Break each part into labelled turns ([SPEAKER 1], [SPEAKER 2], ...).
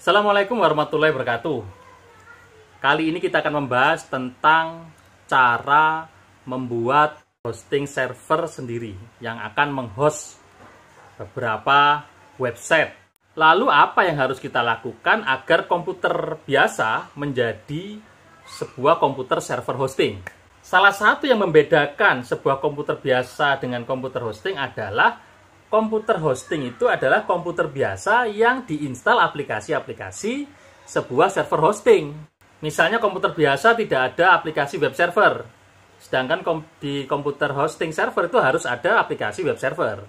[SPEAKER 1] Assalamualaikum warahmatullahi wabarakatuh. Kali ini kita akan membahas tentang cara membuat hosting server sendiri yang akan menghost beberapa website. Lalu apa yang harus kita lakukan agar komputer biasa menjadi sebuah komputer server hosting? Salah satu yang membedakan sebuah komputer biasa dengan komputer hosting adalah komputer hosting itu adalah komputer biasa yang diinstal aplikasi-aplikasi sebuah server hosting. Misalnya komputer biasa tidak ada aplikasi web server. Sedangkan kom di komputer hosting server itu harus ada aplikasi web server.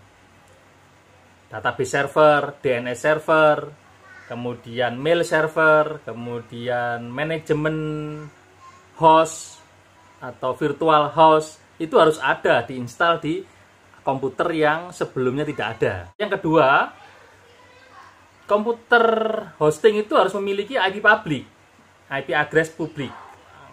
[SPEAKER 1] Database server, DNS server, kemudian mail server, kemudian manajemen host atau virtual host itu harus ada diinstal di komputer yang sebelumnya tidak ada. Yang kedua, komputer hosting itu harus memiliki IP public, IP address publik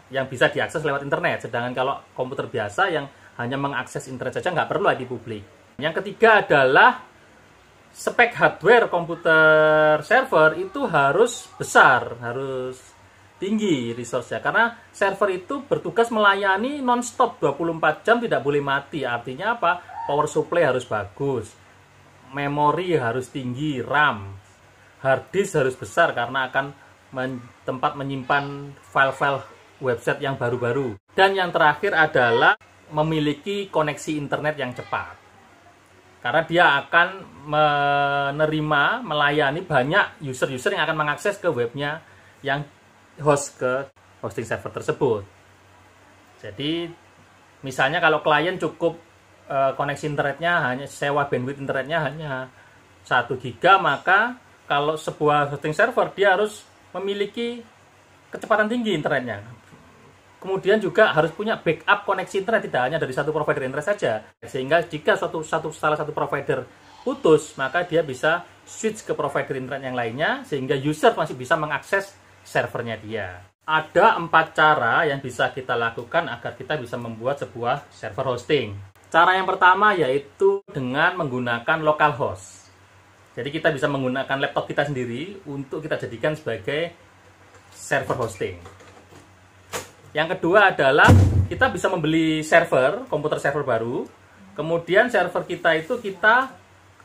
[SPEAKER 1] yang bisa diakses lewat internet. Sedangkan kalau komputer biasa yang hanya mengakses internet saja nggak perlu IP publik. Yang ketiga adalah spek hardware komputer server itu harus besar, harus tinggi resource ya karena server itu bertugas melayani non-stop 24 jam tidak boleh mati. Artinya apa? power supply harus bagus, memori harus tinggi, RAM, hard disk harus besar karena akan men tempat menyimpan file-file website yang baru-baru. Dan yang terakhir adalah memiliki koneksi internet yang cepat. Karena dia akan menerima, melayani banyak user-user yang akan mengakses ke webnya yang host ke hosting server tersebut. Jadi misalnya kalau klien cukup Eh, koneksi internetnya hanya sewa bandwidth internetnya hanya 1 giga maka kalau sebuah hosting server dia harus memiliki kecepatan tinggi internetnya kemudian juga harus punya backup koneksi internet tidak hanya dari satu provider internet saja sehingga jika suatu satu salah satu provider putus maka dia bisa switch ke provider internet yang lainnya sehingga user masih bisa mengakses servernya dia ada empat cara yang bisa kita lakukan agar kita bisa membuat sebuah server hosting Cara yang pertama yaitu dengan menggunakan localhost. Jadi kita bisa menggunakan laptop kita sendiri untuk kita jadikan sebagai server hosting. Yang kedua adalah kita bisa membeli server, komputer server baru. Kemudian server kita itu kita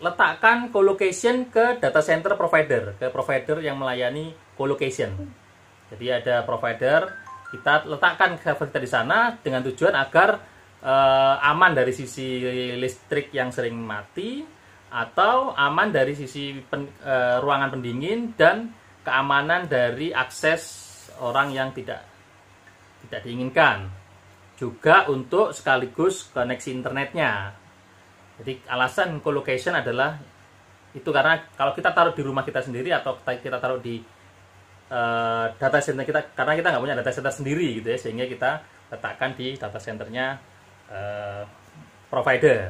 [SPEAKER 1] letakkan colocation ke data center provider, ke provider yang melayani colocation. Jadi ada provider, kita letakkan server kita di sana dengan tujuan agar uh, aman dari sisi listrik yang sering mati atau aman dari sisi pen, uh, ruangan pendingin dan keamanan dari akses orang yang tidak tidak diinginkan juga untuk sekaligus koneksi internetnya jadi alasan colocation adalah itu karena kalau kita taruh di rumah kita sendiri atau kita taruh di uh, data center kita karena kita nggak punya data center sendiri gitu ya sehingga kita letakkan di data centernya Eh, provider.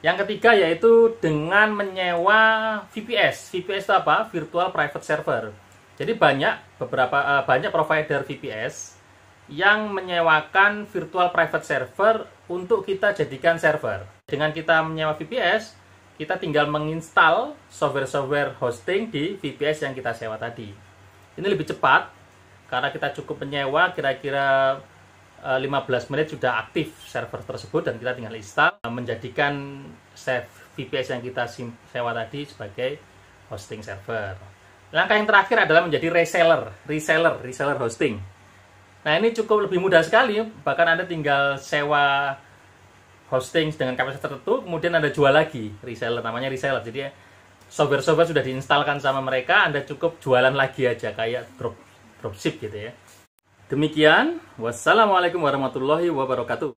[SPEAKER 1] Yang ketiga yaitu dengan menyewa VPS. VPS itu apa? Virtual Private Server. Jadi banyak beberapa uh, banyak provider VPS yang menyewakan virtual private server untuk kita jadikan server. Dengan kita menyewa VPS, kita tinggal menginstal software-software hosting di VPS yang kita sewa tadi. Ini lebih cepat karena kita cukup menyewa kira-kira 15 eh, menit sudah aktif server tersebut dan kita tinggal install eh, menjadikan save VPS yang kita sewa tadi sebagai hosting server. Langkah yang terakhir adalah menjadi reseller, reseller, reseller hosting. Nah ini cukup lebih mudah sekali, bahkan Anda tinggal sewa hosting dengan kapasitas tertentu, kemudian Anda jual lagi reseller, namanya reseller. Jadi ya, software-software sudah diinstalkan sama mereka, Anda cukup jualan lagi aja, kayak drop, dropship gitu ya. Demikian, wassalamualaikum warahmatullahi wabarakatuh.